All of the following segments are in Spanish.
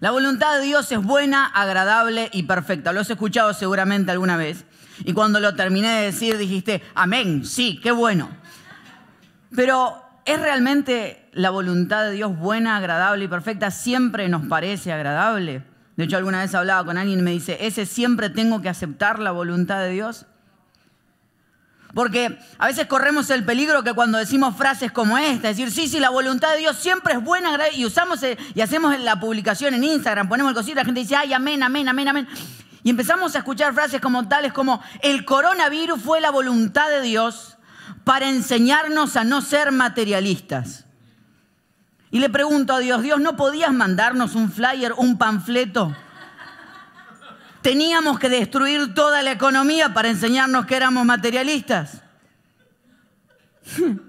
La voluntad de Dios es buena, agradable y perfecta. Lo has escuchado seguramente alguna vez. Y cuando lo terminé de decir dijiste, amén, sí, qué bueno. Pero ¿es realmente la voluntad de Dios buena, agradable y perfecta? Siempre nos parece agradable. De hecho, alguna vez hablaba con alguien y me dice, ¿ese siempre tengo que aceptar la voluntad de Dios? Porque a veces corremos el peligro que cuando decimos frases como esta, decir, sí, sí, la voluntad de Dios siempre es buena y usamos eh, y hacemos la publicación en Instagram, ponemos el cosito, la gente dice, ay, amén, amén, amén, amén. Y empezamos a escuchar frases como tales como, el coronavirus fue la voluntad de Dios para enseñarnos a no ser materialistas. Y le pregunto a Dios, Dios, ¿no podías mandarnos un flyer, un panfleto? teníamos que destruir toda la economía para enseñarnos que éramos materialistas.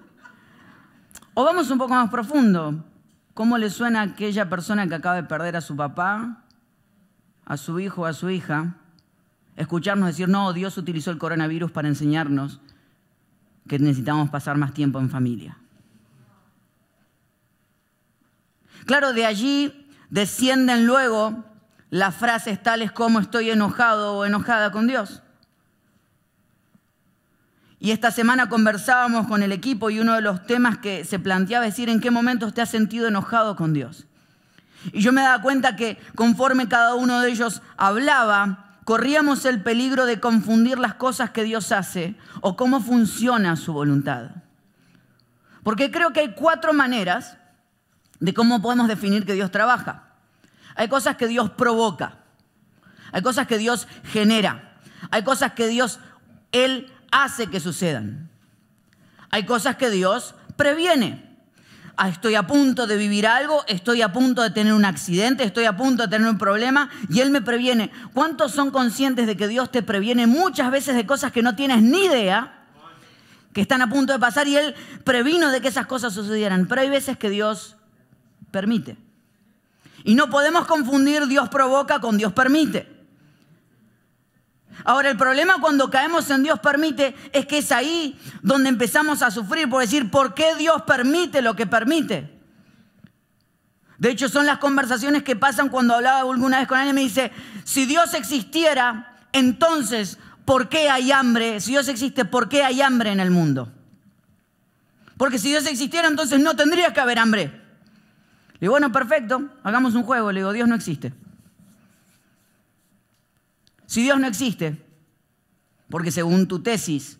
o vamos un poco más profundo. ¿Cómo le suena a aquella persona que acaba de perder a su papá, a su hijo, a su hija? Escucharnos decir, no, Dios utilizó el coronavirus para enseñarnos que necesitamos pasar más tiempo en familia. Claro, de allí descienden luego las frases tales como estoy enojado o enojada con Dios. Y esta semana conversábamos con el equipo y uno de los temas que se planteaba es decir en qué momento te has sentido enojado con Dios. Y yo me daba cuenta que conforme cada uno de ellos hablaba, corríamos el peligro de confundir las cosas que Dios hace o cómo funciona su voluntad. Porque creo que hay cuatro maneras de cómo podemos definir que Dios trabaja. Hay cosas que Dios provoca. Hay cosas que Dios genera. Hay cosas que Dios, Él hace que sucedan. Hay cosas que Dios previene. Ah, estoy a punto de vivir algo, estoy a punto de tener un accidente, estoy a punto de tener un problema y Él me previene. ¿Cuántos son conscientes de que Dios te previene muchas veces de cosas que no tienes ni idea? que están a punto de pasar y Él previno de que esas cosas sucedieran. Pero hay veces que Dios permite. Y no podemos confundir Dios provoca con Dios permite. Ahora, el problema cuando caemos en Dios permite es que es ahí donde empezamos a sufrir por decir, ¿por qué Dios permite lo que permite? De hecho, son las conversaciones que pasan cuando hablaba alguna vez con alguien y me dice, si Dios existiera, entonces, ¿por qué hay hambre? Si Dios existe, ¿por qué hay hambre en el mundo? Porque si Dios existiera, entonces no tendría que haber hambre. Le digo, bueno, perfecto, hagamos un juego. Le digo, Dios no existe. Si Dios no existe, porque según tu tesis,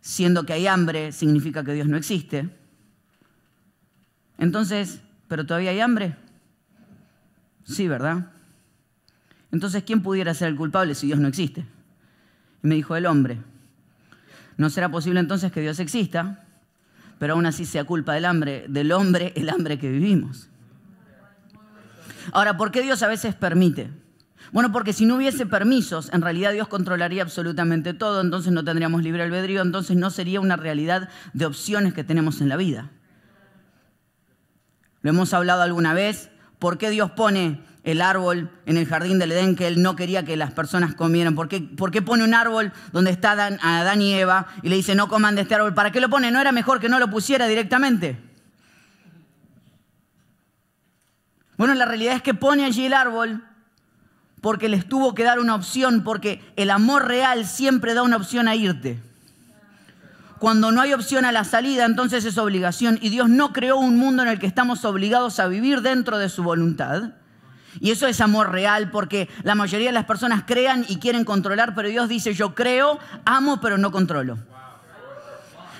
siendo que hay hambre, significa que Dios no existe, entonces, ¿pero todavía hay hambre? Sí, ¿verdad? Entonces, ¿quién pudiera ser el culpable si Dios no existe? Y me dijo el hombre, no será posible entonces que Dios exista, pero aún así sea culpa del hambre, del hombre, el hambre que vivimos. Ahora, ¿por qué Dios a veces permite? Bueno, porque si no hubiese permisos, en realidad Dios controlaría absolutamente todo, entonces no tendríamos libre albedrío, entonces no sería una realidad de opciones que tenemos en la vida. Lo hemos hablado alguna vez, ¿por qué Dios pone el árbol en el jardín del Edén que él no quería que las personas comieran? ¿Por qué, por qué pone un árbol donde está Adán, Adán y Eva y le dice no coman de este árbol? ¿Para qué lo pone? ¿No era mejor que no lo pusiera directamente? Bueno, la realidad es que pone allí el árbol porque les tuvo que dar una opción, porque el amor real siempre da una opción a irte. Cuando no hay opción a la salida, entonces es obligación. Y Dios no creó un mundo en el que estamos obligados a vivir dentro de su voluntad. Y eso es amor real, porque la mayoría de las personas crean y quieren controlar, pero Dios dice, yo creo, amo, pero no controlo.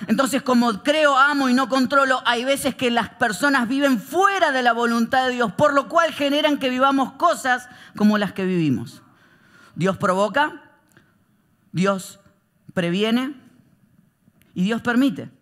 Entonces, como creo, amo y no controlo, hay veces que las personas viven fuera de la voluntad de Dios, por lo cual generan que vivamos cosas como las que vivimos. Dios provoca, Dios previene y Dios permite.